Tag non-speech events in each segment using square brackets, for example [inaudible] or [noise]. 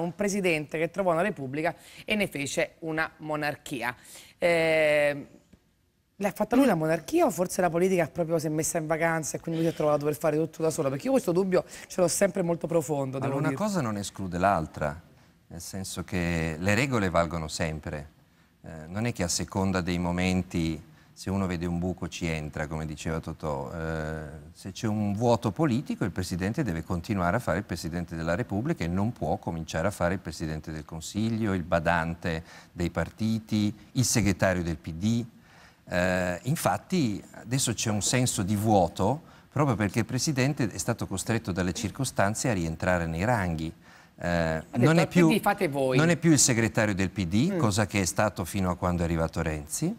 un presidente che trovò una repubblica e ne fece una monarchia. Eh, L'ha fatta lui la monarchia o forse la politica proprio si è messa in vacanza e quindi lui si è trovato per fare tutto da solo? Perché io questo dubbio ce l'ho sempre molto profondo. Allora, una dire. cosa non esclude l'altra, nel senso che le regole valgono sempre. Eh, non è che a seconda dei momenti se uno vede un buco ci entra, come diceva Totò, eh, se c'è un vuoto politico il Presidente deve continuare a fare il Presidente della Repubblica e non può cominciare a fare il Presidente del Consiglio, il badante dei partiti, il segretario del PD. Eh, infatti adesso c'è un senso di vuoto proprio perché il Presidente è stato costretto dalle circostanze a rientrare nei ranghi. Eh, non, è più, non, è più, il segretario del PD, mm. cosa che è stato fino a quando è arrivato Renzi,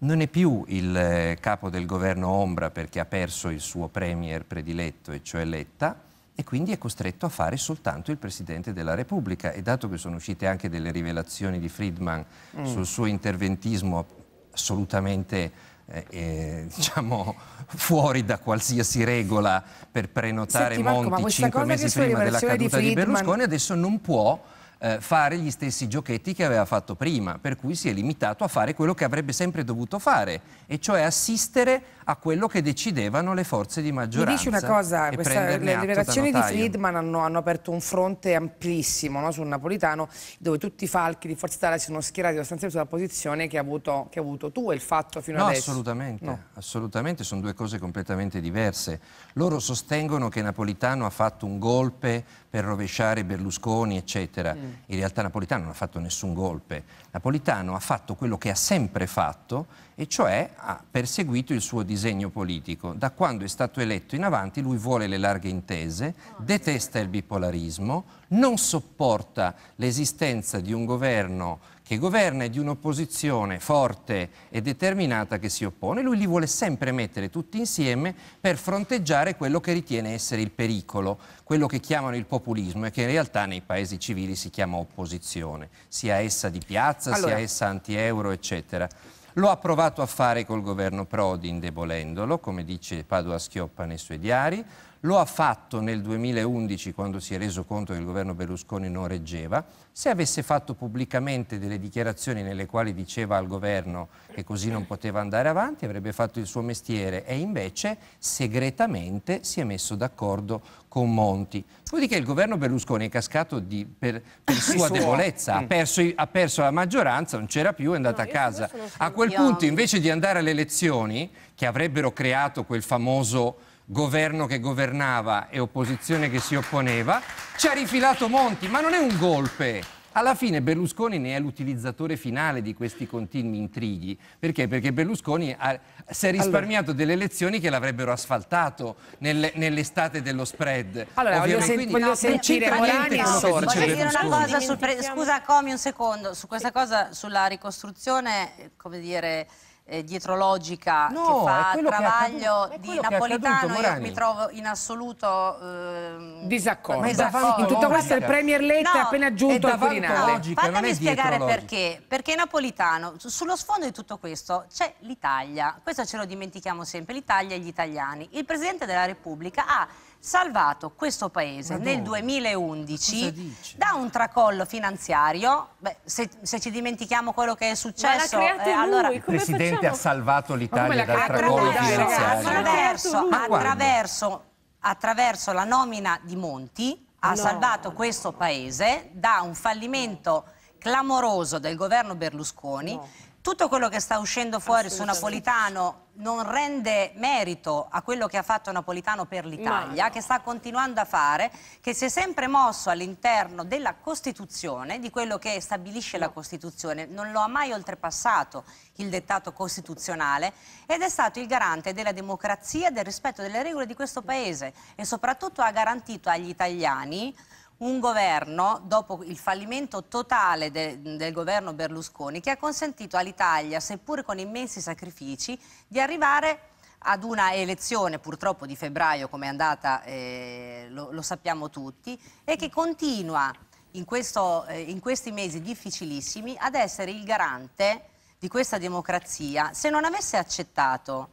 non è più il eh, capo del governo ombra perché ha perso il suo premier prediletto, e cioè Letta, e quindi è costretto a fare soltanto il Presidente della Repubblica. E dato che sono uscite anche delle rivelazioni di Friedman mm. sul suo interventismo assolutamente eh, eh, diciamo [laughs] fuori da qualsiasi regola per prenotare Senti, Marco, Monti cinque mesi prima della caduta di, di Berlusconi, adesso non può eh, fare gli stessi giochetti che aveva fatto prima, per cui si è limitato a fare quello che avrebbe sempre dovuto fare, e cioè assistere a quello che decidevano le forze di maggioranza. Mi dici una cosa, questa, le rivelazioni di Friedman hanno, hanno, aperto un fronte amplissimo no, sul napolitano, dove tutti i falchi di Forza Italia si sono schierati sostanzialmente sulla posizione che hai avuto, che ha avuto tu e il fatto fino no, adesso. Assolutamente, no, assolutamente, sono due cose completamente diverse. Loro sostengono che Napolitano ha fatto un golpe per rovesciare Berlusconi, eccetera. Mm in realtà Napolitano non ha fatto nessun golpe. Napolitano ha fatto quello che ha sempre fatto, e cioè ha perseguito il suo disegno politico. Da quando è stato eletto in avanti lui vuole le larghe intese, detesta il bipolarismo, non sopporta l'esistenza di un governo che governa è di un'opposizione forte e determinata che si oppone. Lui li vuole sempre mettere tutti insieme per fronteggiare quello che ritiene essere il pericolo, quello che chiamano il populismo e che in realtà nei paesi civili si chiama opposizione, sia essa di piazza, allora... sia essa anti-euro, eccetera. Lo ha provato a fare col governo Prodi indebolendolo, come dice Padua Schioppa nei suoi diari, lo ha fatto nel 2011 quando si è reso conto che il governo Berlusconi non reggeva. Se avesse fatto pubblicamente delle dichiarazioni nelle quali diceva al governo che così non poteva andare avanti, avrebbe fatto il suo mestiere e invece segretamente si è messo d'accordo con Monti. Dopodiché il governo Berlusconi è cascato di, per, per sua debolezza, ha mm. perso, ha perso, la maggioranza, non c'era più, è andata no, a casa. A quel punto invece di andare alle elezioni, che avrebbero creato quel famoso governo che governava e opposizione che si opponeva, ci ha rifilato Monti, ma non è un golpe. Alla fine Berlusconi ne è l'utilizzatore finale di questi continui intrighi. Perché? Perché Berlusconi ha, si è risparmiato allora. delle elezioni che l'avrebbero asfaltato nel, nell'estate dello spread. Allora, voglio, sen- Quindi, voglio sentire Morani e Sorge. Voglio dire una cosa, pre- scusa Comi un secondo, su questa cosa, sulla ricostruzione, come dire eh, dietrologica no, che fa travaglio di napolitano, accaduto, io mi trovo in assoluto eh, disaccordo. disaccordo. In tutta questa il Premier Letta no, è appena giunto al Quirinale. fatemi spiegare perché. Perché napolitano, sullo sfondo di tutto questo c'è l'Italia. Questo ce lo dimentichiamo sempre, l'Italia e gli italiani. Il Presidente della Repubblica ha salvato questo paese Madonna, nel 2011 da un tracollo finanziario. Beh, se, se, ci dimentichiamo quello che è successo, eh, allora... il presidente facciamo? ha salvato l'Italia dal tracollo finanziario. Attraverso, attraverso, attraverso, la nomina di Monti ha no. salvato questo paese da un fallimento clamoroso del governo Berlusconi. No. Tutto quello che sta uscendo fuori su Napolitano non rende merito a quello che ha fatto Napolitano per l'Italia, no. che sta continuando a fare, che si è sempre mosso all'interno della Costituzione, di quello che stabilisce no. la Costituzione, non lo ha mai oltrepassato il dettato costituzionale ed è stato il garante della democrazia, del rispetto delle regole di questo Paese e soprattutto ha garantito agli italiani un governo, dopo il fallimento totale de, del governo Berlusconi, che ha consentito all'Italia, seppur con immensi sacrifici, di arrivare ad una elezione purtroppo di febbraio, come è andata, eh, lo, lo, sappiamo tutti, e che continua in, questo, eh, in questi mesi difficilissimi ad essere il garante di questa democrazia. Se non avesse accettato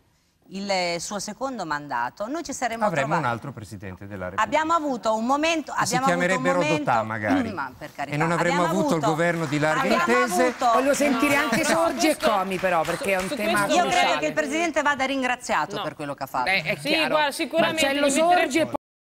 il suo secondo mandato, noi ci saremmo Avremmo un altro Presidente della Repubblica. Abbiamo avuto un momento... si chiamerebbero momento, Dotà magari. [clears throat] Ma carità, e non avremmo avuto, avuto, il governo di larghe intese. Avuto... Voglio sentire no, anche no, Sorgi questo, e Comi però perché è un tema... Io credo che il Presidente vada ringraziato no. per quello che ha fatto. Eh, Beh, è sì, guarda, sicuramente... Marcello Sorgi e poi...